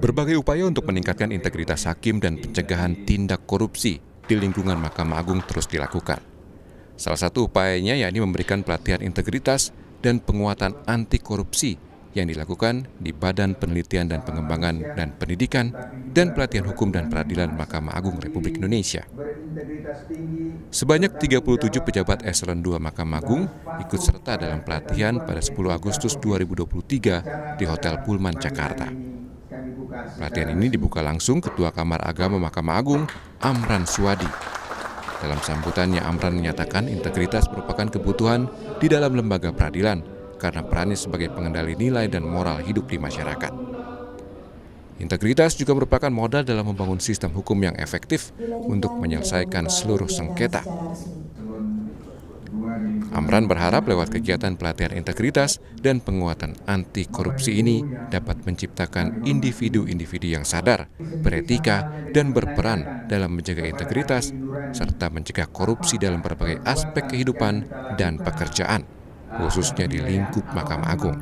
Berbagai upaya untuk meningkatkan integritas hakim dan pencegahan tindak korupsi di lingkungan Mahkamah Agung terus dilakukan. Salah satu upayanya yakni memberikan pelatihan integritas dan penguatan anti korupsi yang dilakukan di Badan Penelitian dan Pengembangan dan Pendidikan dan Pelatihan Hukum dan Peradilan Mahkamah Agung Republik Indonesia. Sebanyak 37 pejabat eselon 2 Mahkamah Agung ikut serta dalam pelatihan pada 10 Agustus 2023 di Hotel Pullman, Jakarta. Pelatihan ini dibuka langsung Ketua Kamar Agama Mahkamah Agung, Amran Suwadi. Dalam sambutannya, Amran menyatakan integritas merupakan kebutuhan di dalam lembaga peradilan karena perannya sebagai pengendali nilai dan moral hidup di masyarakat. Integritas juga merupakan modal dalam membangun sistem hukum yang efektif untuk menyelesaikan seluruh sengketa. Amran berharap lewat kegiatan pelatihan integritas dan penguatan anti korupsi ini dapat menciptakan individu-individu yang sadar, beretika, dan berperan dalam menjaga integritas serta mencegah korupsi dalam berbagai aspek kehidupan dan pekerjaan, khususnya di lingkup Mahkamah Agung.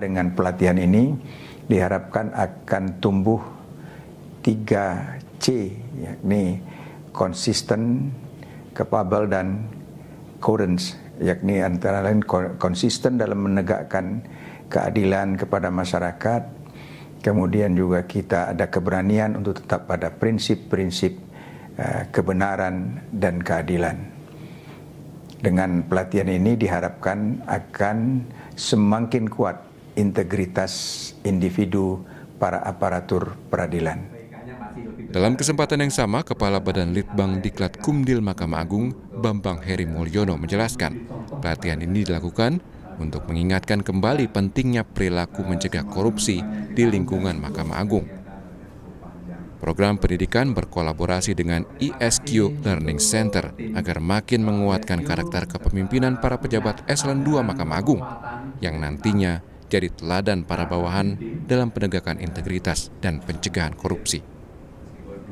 Dengan pelatihan ini, diharapkan akan tumbuh 3C yakni konsisten, capable dan coherence yakni antara lain konsisten dalam menegakkan keadilan kepada masyarakat kemudian juga kita ada keberanian untuk tetap pada prinsip-prinsip eh, kebenaran dan keadilan. Dengan pelatihan ini diharapkan akan semakin kuat integritas individu para aparatur peradilan. Dalam kesempatan yang sama, Kepala Badan Litbang Diklat Kumdil Mahkamah Agung, Bambang Heri Mulyono menjelaskan, pelatihan ini dilakukan untuk mengingatkan kembali pentingnya perilaku mencegah korupsi di lingkungan Mahkamah Agung. Program pendidikan berkolaborasi dengan ISQ Learning Center agar makin menguatkan karakter kepemimpinan para pejabat eselon 2 Mahkamah Agung yang nantinya jadi teladan para bawahan dalam penegakan integritas dan pencegahan korupsi.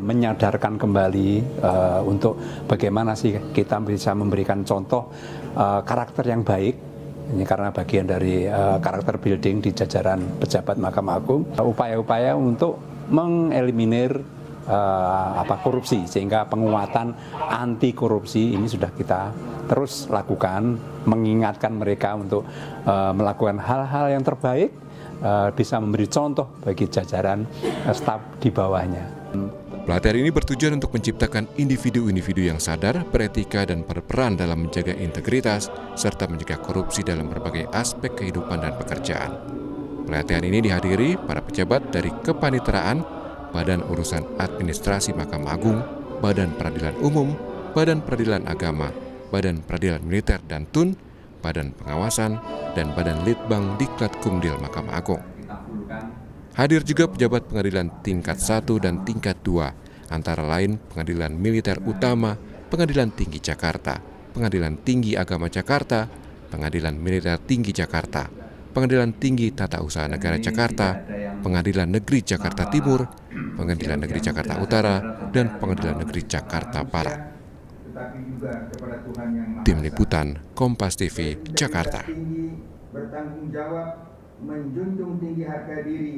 Menyadarkan kembali uh, untuk bagaimana sih kita bisa memberikan contoh uh, karakter yang baik ini karena bagian dari uh, karakter building di jajaran pejabat Mahkamah Agung upaya-upaya untuk mengeliminir uh, apa korupsi sehingga penguatan anti korupsi ini sudah kita terus lakukan mengingatkan mereka untuk uh, melakukan hal-hal yang terbaik uh, bisa memberi contoh bagi jajaran staf di bawahnya. Pelatihan ini bertujuan untuk menciptakan individu-individu yang sadar, beretika, dan berperan dalam menjaga integritas, serta mencegah korupsi dalam berbagai aspek kehidupan dan pekerjaan. Pelatihan ini dihadiri para pejabat dari kepaniteraan, Badan Urusan Administrasi Mahkamah Agung, Badan Peradilan Umum, Badan Peradilan Agama, Badan Peradilan Militer dan TUN, Badan Pengawasan, dan Badan Litbang Diklat Kumdil Mahkamah Agung. Hadir juga pejabat pengadilan tingkat 1 dan tingkat 2, antara lain Pengadilan Militer Utama, Pengadilan Tinggi Jakarta, Pengadilan Tinggi Agama Jakarta, Pengadilan Militer Tinggi Jakarta, Pengadilan Tinggi Tata Usaha Negara Jakarta, Pengadilan Negeri Jakarta Timur, Pengadilan Negeri Jakarta Utara, dan Pengadilan Negeri Jakarta Barat. Tim Liputan Kompas TV Jakarta. menjunjung tinggi harga diri.